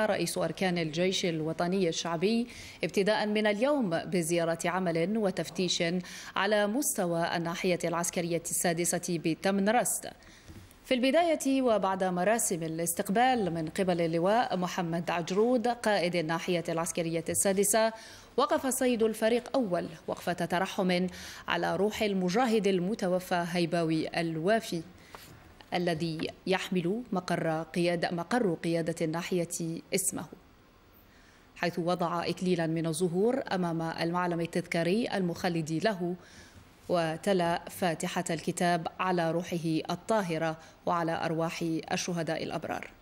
رئيس أركان الجيش الوطني الشعبي ابتداء من اليوم بزيارة عمل وتفتيش على مستوى الناحية العسكرية السادسة بتمنرست في البداية وبعد مراسم الاستقبال من قبل اللواء محمد عجرود قائد الناحية العسكرية السادسة وقف سيد الفريق أول وقفة ترحم على روح المجاهد المتوفى هيباوي الوافي الذي يحمل مقر قيادة مقر قيادة الناحية اسمه حيث وضع إكليلا من الزهور أمام المعلم التذكاري المخلد له وتلا فاتحة الكتاب على روحه الطاهرة وعلى أرواح الشهداء الأبرار